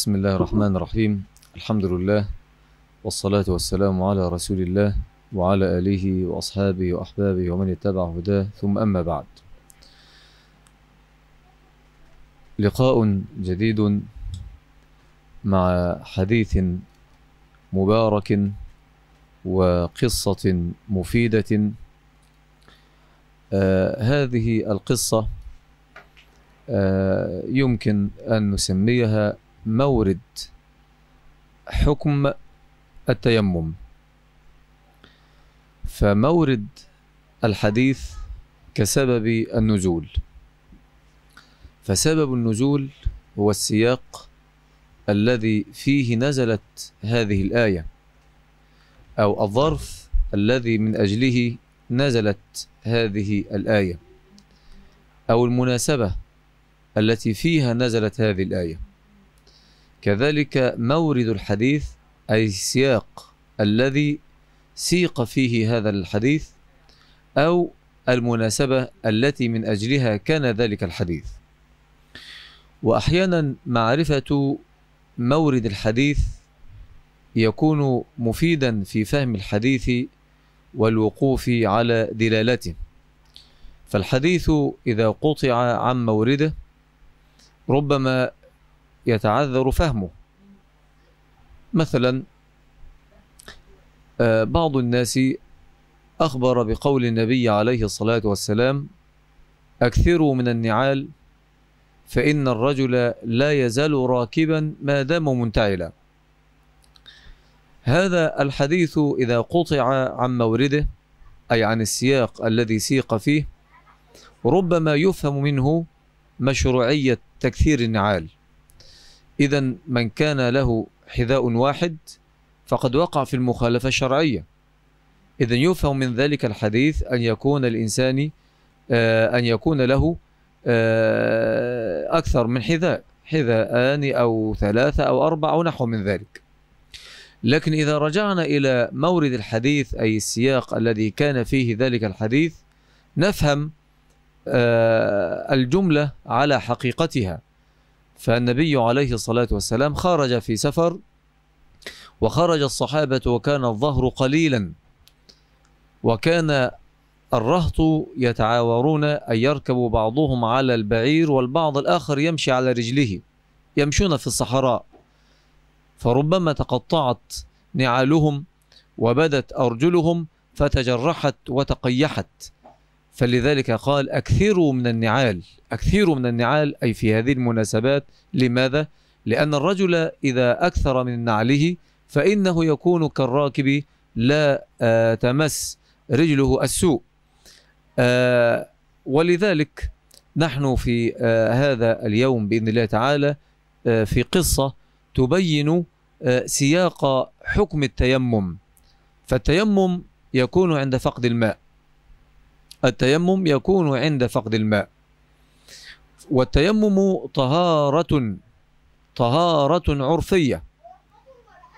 بسم الله الرحمن الرحيم الحمد لله والصلاة والسلام على رسول الله وعلى آله وأصحابه وأحبابه ومن يتبع هداه ثم أما بعد لقاء جديد مع حديث مبارك وقصة مفيدة آه هذه القصة آه يمكن أن نسميها مورد حكم التيمم فمورد الحديث كسبب النزول فسبب النزول هو السياق الذي فيه نزلت هذه الآية أو الظرف الذي من أجله نزلت هذه الآية أو المناسبة التي فيها نزلت هذه الآية كذلك مورد الحديث أي السياق الذي سيق فيه هذا الحديث أو المناسبة التي من أجلها كان ذلك الحديث وأحيانا معرفة مورد الحديث يكون مفيدا في فهم الحديث والوقوف على دلالته فالحديث إذا قطع عن مورده ربما يتعذر فهمه مثلا آه، بعض الناس أخبر بقول النبي عليه الصلاة والسلام أكثروا من النعال فإن الرجل لا يزال راكبا ما دام منتعلا هذا الحديث إذا قطع عن مورده أي عن السياق الذي سيق فيه ربما يفهم منه مشروعية تكثير النعال إذا من كان له حذاء واحد فقد وقع في المخالفة الشرعية إذا يفهم من ذلك الحديث أن يكون الإنسان آه، أن يكون له آه، أكثر من حذاء حذاءان أو ثلاثة أو أربعة أو نحو من ذلك لكن إذا رجعنا إلى مورد الحديث أي السياق الذي كان فيه ذلك الحديث نفهم آه، الجملة على حقيقتها فالنبي عليه الصلاة والسلام خرج في سفر وخرج الصحابة وكان الظهر قليلا وكان الرهط يتعاورون أن يركبوا بعضهم على البعير والبعض الآخر يمشي على رجله يمشون في الصحراء فربما تقطعت نعالهم وبدت أرجلهم فتجرحت وتقيحت فلذلك قال أكثروا من النعال أكثروا من النعال أي في هذه المناسبات لماذا؟ لأن الرجل إذا أكثر من نعله فإنه يكون كالراكب لا آه، تمس رجله السوء آه، ولذلك نحن في آه، هذا اليوم بإذن الله تعالى في قصة تبين سياق حكم التيمم فالتيمم يكون عند فقد الماء التيمم يكون عند فقد الماء والتيمم طهارة طهارة عرفية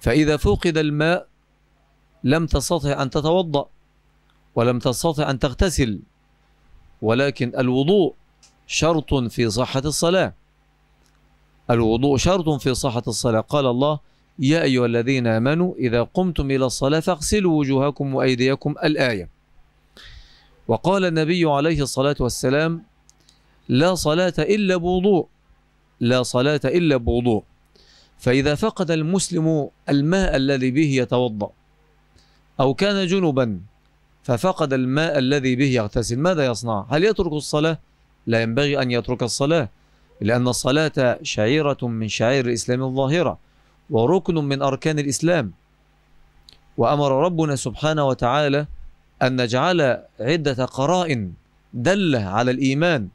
فإذا فقد الماء لم تستطع أن تتوضأ ولم تستطع أن تغتسل ولكن الوضوء شرط في صحة الصلاة الوضوء شرط في صحة الصلاة قال الله يا أيها الذين آمنوا إذا قمتم إلى الصلاة فاغسلوا وجوهكم وأيديكم الآية وقال النبي عليه الصلاة والسلام لا صلاة إلا بوضوء لا صلاة إلا بوضوء فإذا فقد المسلم الماء الذي به يتوضأ أو كان جنبا ففقد الماء الذي به يغتسل ماذا يصنع؟ هل يترك الصلاة؟ لا ينبغي أن يترك الصلاة لأن الصلاة شعيرة من شعائر الإسلام الظاهرة وركن من أركان الإسلام وأمر ربنا سبحانه وتعالى أن نجعل عدة قرائن دلة على الإيمان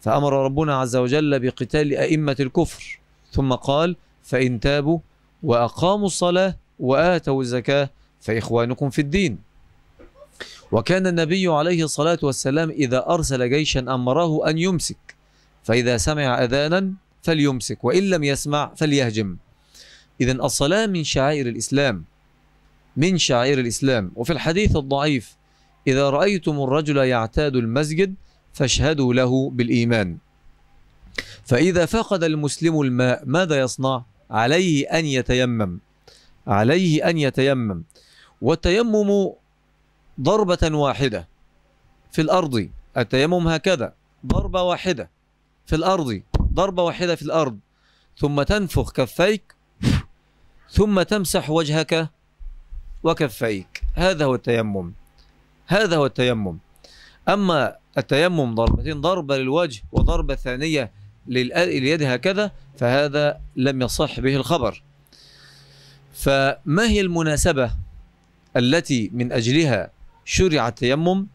فأمر ربنا عز وجل بقتال أئمة الكفر ثم قال فإن تابوا وأقاموا الصلاة وآتوا الزكاة فإخوانكم في الدين وكان النبي عليه الصلاة والسلام إذا أرسل جيشا أمره أن يمسك فإذا سمع أذانا فليمسك وإن لم يسمع فليهجم إذا الصلاة من شعائر الإسلام من شعائر الإسلام وفي الحديث الضعيف إذا رأيتم الرجل يعتاد المسجد فاشهدوا له بالإيمان فإذا فقد المسلم الماء ماذا يصنع؟ عليه أن يتيمم عليه أن يتيمم والتيمم ضربة واحدة في الأرض التيمم هكذا ضربة واحدة في الأرض ضربة واحدة في الأرض ثم تنفخ كفيك ثم تمسح وجهك وكفيك هذا هو التيمم هذا هو التيمم أما التيمم ضربتين ضربة للوجه وضربة ثانية لليد هكذا فهذا لم يصح به الخبر فما هي المناسبة التي من أجلها شرع التيمم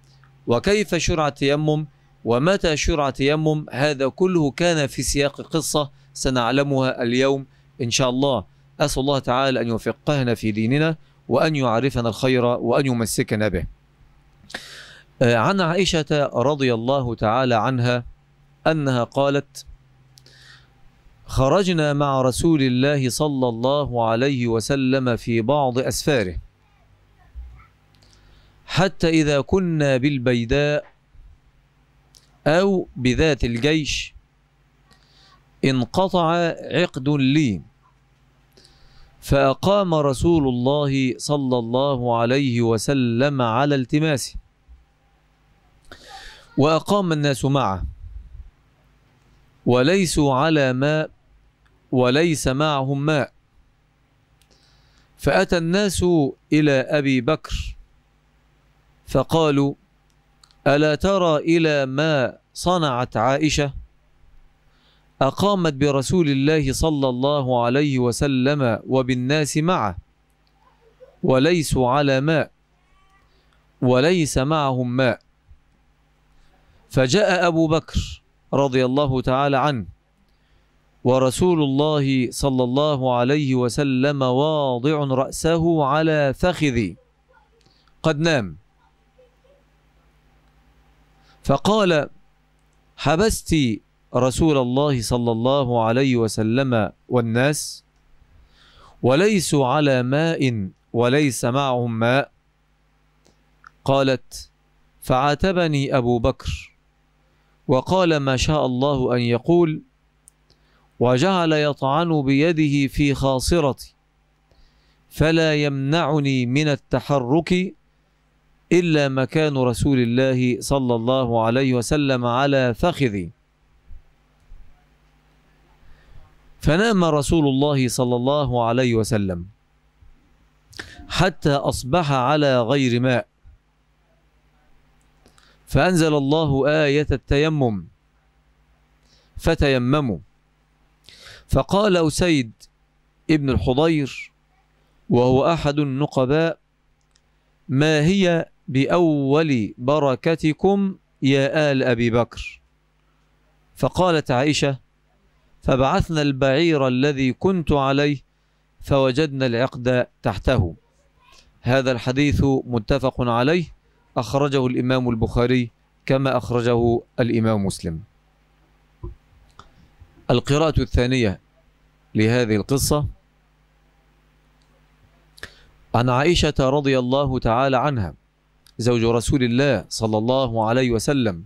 وكيف شرع التيمم ومتى شرع التيمم هذا كله كان في سياق قصة سنعلمها اليوم إن شاء الله أسأل الله تعالى أن يفقهنا في ديننا وأن يعرفنا الخير وأن يمسكنا به آه، عن عائشة رضي الله تعالى عنها أنها قالت خرجنا مع رسول الله صلى الله عليه وسلم في بعض أسفاره حتى إذا كنا بالبيداء أو بذات الجيش انقطع عقد لي فأقام رسول الله صلى الله عليه وسلم على التماسه وأقام الناس معه وليسوا على ماء وليس معهم ماء فأتى الناس إلى أبي بكر فقالوا ألا ترى إلى ما صنعت عائشة أقامت برسول الله صلى الله عليه وسلم وبالناس معه وليسوا على ماء وليس معهم ماء فجاء أبو بكر رضي الله تعالى عنه ورسول الله صلى الله عليه وسلم واضع رأسه على فخذي قد نام فقال حبست رسول الله صلى الله عليه وسلم والناس وليسوا على ماء وليس معهم ماء قالت فعاتبني أبو بكر وقال ما شاء الله أن يقول وجعل يطعن بيده في خاصرتي فلا يمنعني من التحرك إلا مكان رسول الله صلى الله عليه وسلم على فخذي فنام رسول الله صلى الله عليه وسلم حتى أصبح على غير ماء فأنزل الله آية التيمم فتيمموا فقال أسيد ابن الحضير وهو أحد النقباء ما هي بأول بركتكم يا آل أبي بكر فقالت عائشة فبعثنا البعير الذي كنت عليه فوجدنا العقد تحته هذا الحديث متفق عليه أخرجه الإمام البخاري كما أخرجه الإمام مسلم القراءة الثانية لهذه القصة عن عائشة رضي الله تعالى عنها زوج رسول الله صلى الله عليه وسلم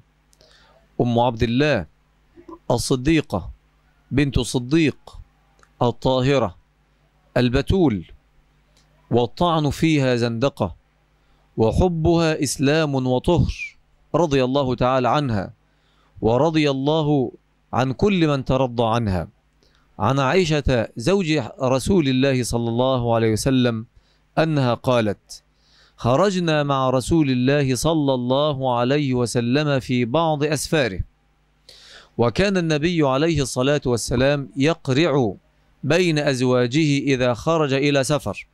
أم عبد الله الصديقة بنت صديق الطاهرة البتول والطعن فيها زندقة وحبها إسلام وطهر رضي الله تعالى عنها ورضي الله عن كل من ترضى عنها عن عائشة زوج رسول الله صلى الله عليه وسلم أنها قالت خرجنا مع رسول الله صلى الله عليه وسلم في بعض أسفاره وكان النبي عليه الصلاة والسلام يقرع بين أزواجه إذا خرج إلى سفر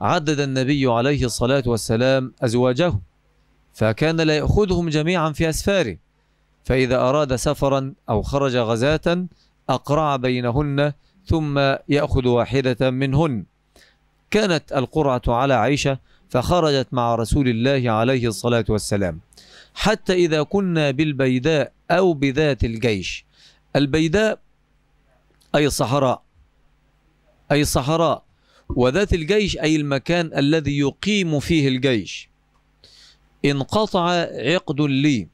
عدد النبي عليه الصلاة والسلام أزواجه فكان لا يأخذهم جميعا في أسفاره فإذا أراد سفرا أو خرج غزاة أقرع بينهن ثم يأخذ واحدة منهن كانت القرعة على عائشة فخرجت مع رسول الله عليه الصلاة والسلام حتى إذا كنا بالبيداء أو بذات الجيش البيداء أي الصحراء أي الصحراء وذات الجيش أي المكان الذي يقيم فيه الجيش انقطع عقد لي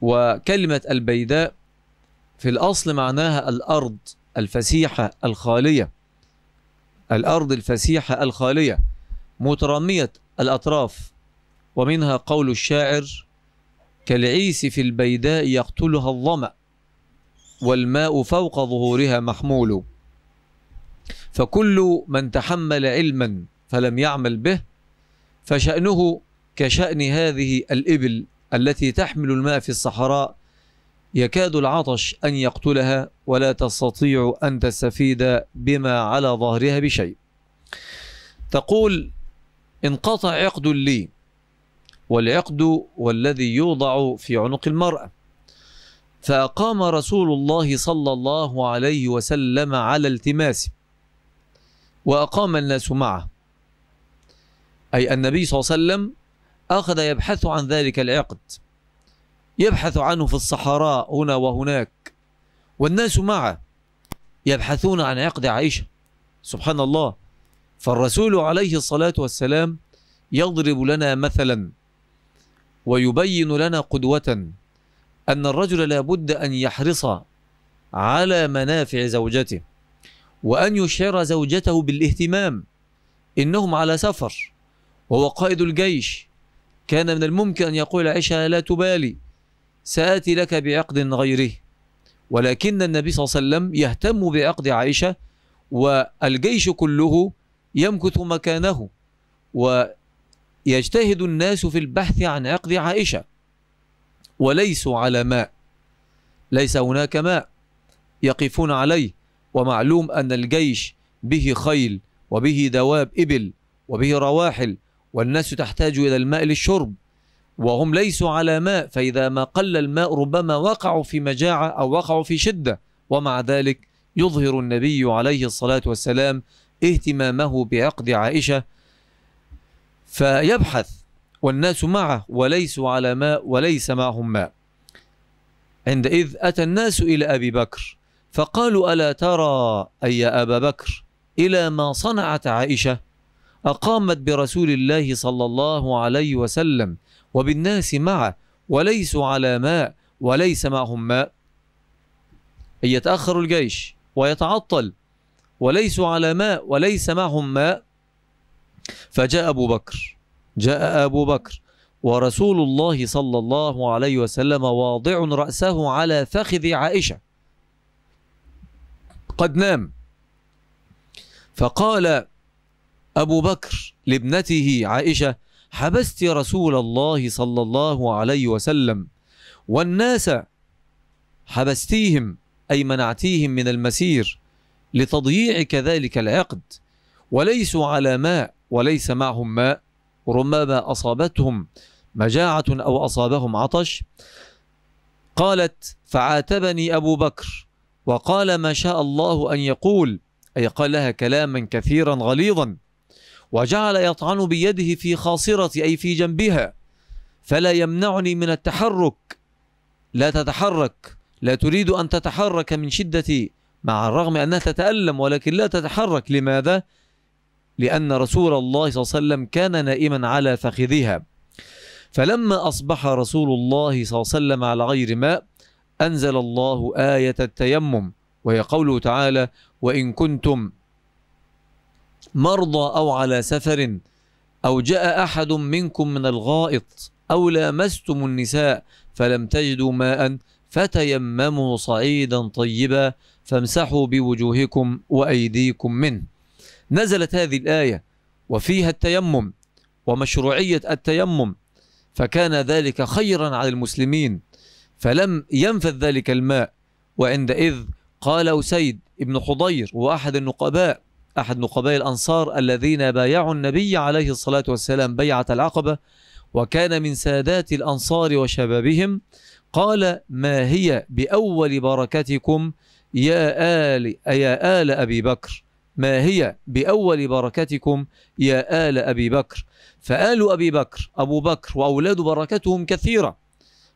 وكلمة البيداء في الأصل معناها الأرض الفسيحة الخالية الأرض الفسيحة الخالية مترامية الأطراف ومنها قول الشاعر كالعيس في البيداء يقتلها الظمأ والماء فوق ظهورها محمول فكل من تحمل علما فلم يعمل به فشأنه كشأن هذه الإبل التي تحمل الماء في الصحراء يكاد العطش أن يقتلها ولا تستطيع أن تستفيد بما على ظهرها بشيء تقول انقطع عقد لي والعقد والذي يوضع في عنق المرأة فأقام رسول الله صلى الله عليه وسلم على التماسه وأقام الناس معه أي النبي صلى الله عليه وسلم أخذ يبحث عن ذلك العقد يبحث عنه في الصحراء هنا وهناك والناس معه يبحثون عن عقد عائشة سبحان الله فالرسول عليه الصلاة والسلام يضرب لنا مثلا ويبين لنا قدوة أن الرجل لا بد أن يحرص على منافع زوجته وأن يشعر زوجته بالاهتمام إنهم على سفر وهو قائد الجيش كان من الممكن أن يقول عائشة لا تبالي سآتي لك بعقد غيره ولكن النبي صلى الله عليه وسلم يهتم بعقد عائشة والجيش كله يمكث مكانه و يجتهد الناس في البحث عن عقد عائشة وليسوا على ماء ليس هناك ماء يقفون عليه ومعلوم أن الجيش به خيل وبه دواب إبل وبه رواحل والناس تحتاج إلى الماء للشرب وهم ليسوا على ماء فإذا ما قل الماء ربما وقعوا في مجاعة أو وقعوا في شدة ومع ذلك يظهر النبي عليه الصلاة والسلام اهتمامه بعقد عائشة فيبحث والناس معه وليسوا على ماء وليس معهم ماء عندئذ أتى الناس إلى أبي بكر فقالوا ألا ترى أي أبا بكر إلى ما صنعت عائشة أقامت برسول الله صلى الله عليه وسلم وبالناس معه وليسوا على ماء وليس معهم ماء يتأخر الجيش ويتعطل وليسوا على ماء وليس معهم ماء فجاء أبو بكر جاء أبو بكر ورسول الله صلى الله عليه وسلم واضع رأسه على فخذ عائشة قد نام فقال أبو بكر لابنته عائشة حبست رسول الله صلى الله عليه وسلم والناس حبستيهم أي منعتيهم من المسير لتضييع كذلك العقد وليسوا على ماء وليس معهم ماء ربما أصابتهم مجاعة أو أصابهم عطش قالت فعاتبني أبو بكر وقال ما شاء الله أن يقول أي قال لها كلاما كثيرا غليظا وجعل يطعن بيده في خاصرتي أي في جنبها فلا يمنعني من التحرك لا تتحرك لا تريد أن تتحرك من شدتي مع الرغم أنها تتألم ولكن لا تتحرك لماذا؟ لأن رسول الله صلى الله عليه وسلم كان نائما على فخذها فلما أصبح رسول الله صلى الله عليه وسلم على غير ماء أنزل الله آية التيمم وهي قوله تعالى وإن كنتم مرضى أو على سفر أو جاء أحد منكم من الغائط أو لامستم النساء فلم تجدوا ماء فتيمموا صعيدا طيبا فامسحوا بوجوهكم وأيديكم منه نزلت هذه الآية وفيها التيمم ومشروعية التيمم فكان ذلك خيرا على المسلمين فلم ينفذ ذلك الماء وعندئذ قال أسيد ابن حضير وأحد النقباء أحد نقباء الأنصار الذين بايعوا النبي عليه الصلاة والسلام بيعة العقبة وكان من سادات الأنصار وشبابهم قال ما هي بأول بركتكم يا آل يا آل أبي بكر ما هي بأول بركتكم يا آل أبي بكر فآل أبي بكر أبو بكر وأولاد بركتهم كثيرة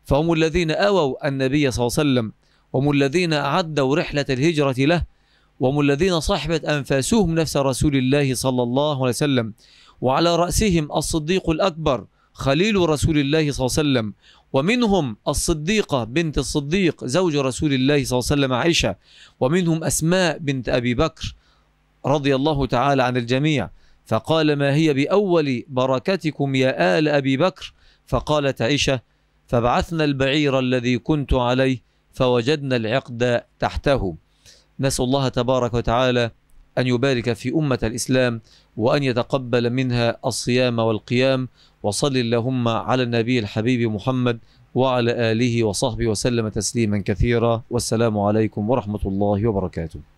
فهم الذين أووا النبي صلى الله عليه وسلم وهم الذين أعدوا رحلة الهجرة له وهم الذين صحبت أنفاسهم نفس رسول الله صلى الله عليه وسلم وعلى رأسهم الصديق الأكبر خليل رسول الله صلى الله عليه وسلم ومنهم الصديقة بنت الصديق زوج رسول الله صلى الله عليه وسلم عائشة ومنهم أسماء بنت أبي بكر رضي الله تعالى عن الجميع فقال ما هي بأول بركتكم يا آل أبي بكر فقالت عائشة فبعثنا البعير الذي كنت عليه فوجدنا العقد تحته نسأل الله تبارك وتعالى أن يبارك في أمة الإسلام وأن يتقبل منها الصيام والقيام وصل اللهم على النبي الحبيب محمد وعلى آله وصحبه وسلم تسليما كثيرا والسلام عليكم ورحمة الله وبركاته